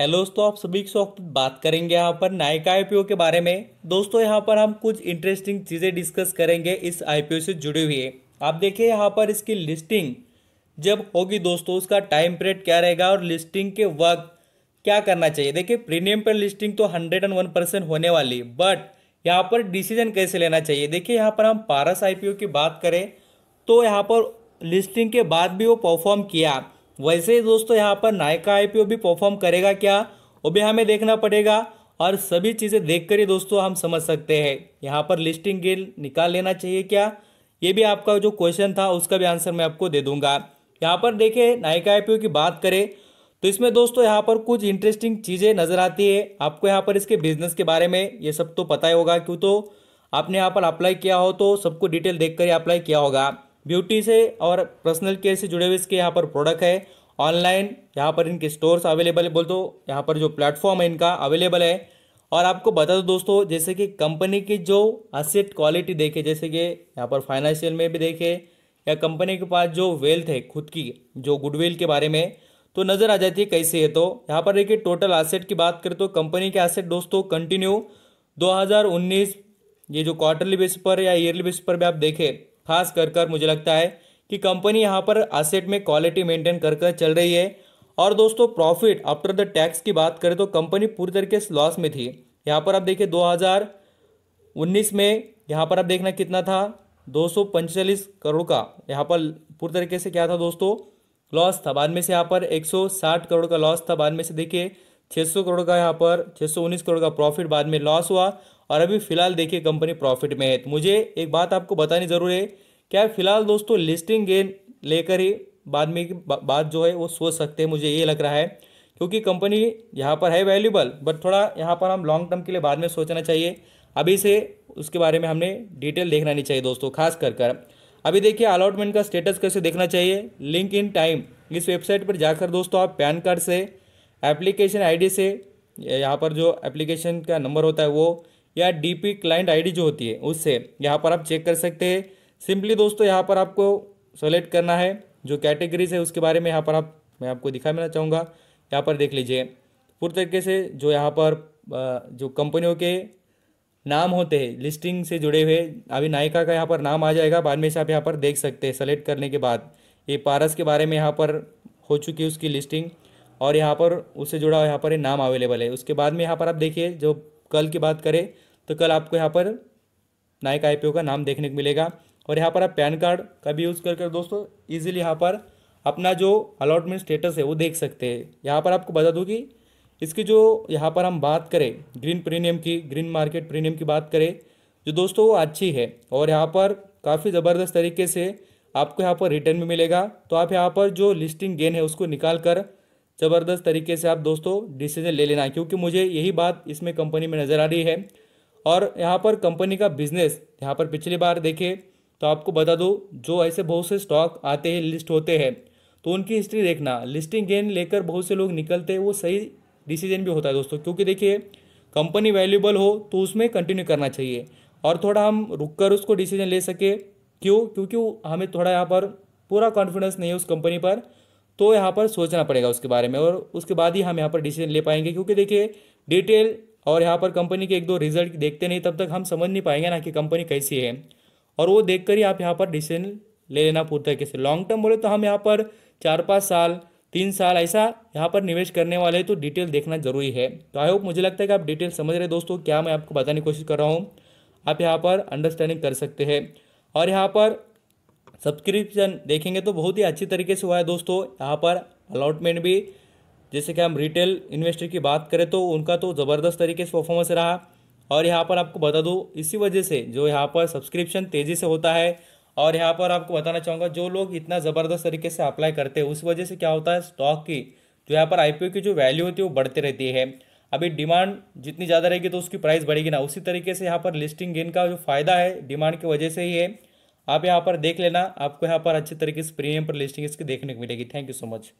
hello दोस्तों आप सभी साथ बात करेंगे यहाँ पर नायका आईपीओ के बारे में दोस्तों यहाँ पर हम कुछ इंटरेस्टिंग चीज़ें डिस्कस करेंगे इस आईपीओ से जुड़े हुई है आप देखिए यहाँ पर इसकी लिस्टिंग जब होगी दोस्तों उसका टाइम पीरियड क्या रहेगा और लिस्टिंग के वक्त क्या करना चाहिए देखिए प्रीमियम पर लिस्टिंग तो हंड्रेड एंड वन परसेंट होने वाली बट यहाँ पर डिसीजन कैसे लेना चाहिए देखिए यहाँ पर हम पारस आईपीओ की बात करें तो यहाँ पर लिस्टिंग के बाद भी वो परफॉर्म किया वैसे ही दोस्तों यहाँ पर नायका आईपीओ भी परफॉर्म करेगा क्या वो भी हमें देखना पड़ेगा और सभी चीज़ें देख कर ही दोस्तों हम समझ सकते हैं यहाँ पर लिस्टिंग गेल निकाल लेना चाहिए क्या ये भी आपका जो क्वेश्चन था उसका भी आंसर मैं आपको दे दूंगा यहाँ पर देखें नायका आई की बात करें तो इसमें दोस्तों यहाँ पर कुछ इंटरेस्टिंग चीज़ें नज़र आती है आपको यहाँ पर इसके बिजनेस के बारे में ये सब तो पता ही होगा क्यों तो आपने यहाँ पर अप्लाई किया हो तो सबको डिटेल देख कर अप्लाई किया होगा ब्यूटी से और पर्सनल केयर से जुड़े हुए इसके यहाँ पर प्रोडक्ट है ऑनलाइन यहाँ पर इनके स्टोर्स अवेलेबल है बोल तो यहाँ पर जो प्लेटफॉर्म है इनका अवेलेबल है और आपको बता दो दोस्तों जैसे कि कंपनी की जो असेट क्वालिटी देखे जैसे कि यहाँ पर फाइनेंशियल में भी देखे या कंपनी के पास जो वेल्थ है खुद की जो गुडविल के बारे में तो नज़र आ जाती है कैसे है तो यहाँ पर देखिए टोटल असेट की बात करें तो कंपनी के असेट दोस्तों कंटिन्यू 2019 ये जो क्वार्टरली बेस पर या ईयरली बेस पर भी आप देखें खास कर कर मुझे लगता है कि कंपनी यहाँ पर असेट में क्वालिटी मेंटेन कर कर चल रही है और दोस्तों प्रॉफिट आफ्टर द टैक्स की बात करें तो कंपनी पूरी तरीके से लॉस में थी यहाँ पर आप देखिए 2019 में यहाँ पर आप देखना कितना था दो करोड़ का यहाँ पर पूरी तरीके से क्या था दोस्तों लॉस था बाद में से यहाँ पर 160 करोड़ का लॉस था बाद में से देखिए 600 करोड़ का यहाँ पर 619 करोड़ का प्रॉफिट बाद में लॉस हुआ और अभी फ़िलहाल देखिए कंपनी प्रॉफिट में है तो मुझे एक बात आपको बतानी ज़रूर है क्या फिलहाल दोस्तों लिस्टिंग गेन लेकर ही बाद में बात जो है वो सोच सकते हैं मुझे ये लग रहा है क्योंकि कंपनी यहाँ पर है वैल्यूबल बट थोड़ा यहाँ पर हम लॉन्ग टर्म के लिए बाद में सोचना चाहिए अभी से उसके बारे में हमने डिटेल देखना नहीं चाहिए दोस्तों खास कर कर अभी देखिए अलॉटमेंट का स्टेटस कैसे देखना चाहिए लिंक इन टाइम इस वेबसाइट पर जाकर दोस्तों आप पैन कार्ड से एप्लीकेशन आईडी से यहाँ पर जो एप्लीकेशन का नंबर होता है वो या डीपी क्लाइंट आईडी जो होती है उससे यहाँ पर आप चेक कर सकते हैं सिंपली दोस्तों यहाँ पर आपको सेलेक्ट करना है जो कैटेगरीज है उसके बारे में यहाँ पर आप मैं आपको दिखा देना चाहूँगा यहाँ पर देख लीजिए पूरी तरीके से जो यहाँ पर जो कंपनियों के नाम होते हैं लिस्टिंग से जुड़े हुए अभी नायका का यहाँ पर नाम आ जाएगा बाद में से आप यहाँ पर देख सकते हैं सेलेक्ट करने के बाद ये पारस के बारे में यहाँ पर हो चुकी है उसकी लिस्टिंग और यहाँ पर उससे जुड़ा यहाँ पर ये नाम अवेलेबल है उसके बाद में यहाँ पर आप देखिए जो कल की बात करें तो कल आपको यहाँ पर नायक आई का नाम देखने को मिलेगा और यहाँ पर आप पैन कार्ड का भी यूज़ कर कर दोस्तों ईजिली यहाँ पर अपना जो अलॉटमेंट स्टेटस है वो देख सकते हैं यहाँ पर आपको बता दूँ कि इसकी जो यहाँ पर हम बात करें ग्रीन प्रीमियम की ग्रीन मार्केट प्रीमियम की बात करें जो दोस्तों वो अच्छी है और यहाँ पर काफ़ी ज़बरदस्त तरीके से आपको यहाँ पर रिटर्न भी मिलेगा तो आप यहाँ पर जो लिस्टिंग गेन है उसको निकाल कर ज़बरदस्त तरीके से आप दोस्तों डिसीजन ले लेना क्योंकि मुझे यही बात इसमें कंपनी में नज़र आ रही है और यहाँ पर कंपनी का बिजनेस यहाँ पर पिछली बार देखे तो आपको बता दूँ जो ऐसे बहुत से स्टॉक आते हैं लिस्ट होते हैं तो उनकी हिस्ट्री देखना लिस्टिंग गेन लेकर बहुत से लोग निकलते हैं वो सही डिसीजन भी होता है दोस्तों क्योंकि देखिए कंपनी वैल्यूबल हो तो उसमें कंटिन्यू करना चाहिए और थोड़ा हम रुक कर उसको डिसीजन ले सके क्यों क्योंकि हमें थोड़ा यहाँ पर पूरा कॉन्फिडेंस नहीं है उस कंपनी पर तो यहाँ पर सोचना पड़ेगा उसके बारे में और उसके बाद ही हम यहाँ पर डिसीजन ले पाएंगे क्योंकि देखिए डिटेल और यहाँ पर कंपनी के एक दो रिजल्ट देखते नहीं तब तक हम समझ नहीं पाएंगे ना कि कंपनी कैसी है और वो देख कर ही आप यहाँ पर डिसीजन ले लेना पूरी तरीके से लॉन्ग टर्म बोले तो हम यहाँ पर चार पाँच साल तीन साल ऐसा यहाँ पर निवेश करने वाले तो डिटेल देखना जरूरी है तो आई होप मुझे लगता है कि आप डिटेल समझ रहे दोस्तों क्या मैं आपको बताने की कोशिश कर रहा हूँ आप यहाँ पर अंडरस्टैंडिंग कर सकते हैं और यहाँ पर सब्सक्रिप्शन देखेंगे तो बहुत ही अच्छी तरीके से हुआ है दोस्तों यहाँ पर अलॉटमेंट भी जैसे कि हम रिटेल इन्वेस्टर की बात करें तो उनका तो ज़बरदस्त तरीके से परफॉर्मेंस रहा और यहाँ पर आपको बता दूँ इसी वजह से जो यहाँ पर सब्सक्रिप्शन तेज़ी से होता है और यहाँ पर आपको बताना चाहूँगा जो लोग इतना ज़बरदस्त तरीके से अप्लाई करते हैं उस वजह से क्या होता है स्टॉक की जो यहाँ पर आई की जो वैल्यू होती है वो बढ़ती रहती है अभी डिमांड जितनी ज़्यादा रहेगी तो उसकी प्राइस बढ़ेगी ना उसी तरीके से यहाँ पर लिस्टिंग गेन का जो फ़ायदा है डिमांड की वजह से ही है आप यहाँ पर देख लेना आपको यहाँ पर अच्छे तरीके से प्रीमियम पर लिस्टिंग इसकी देखने को मिलेगी थैंक यू सो मच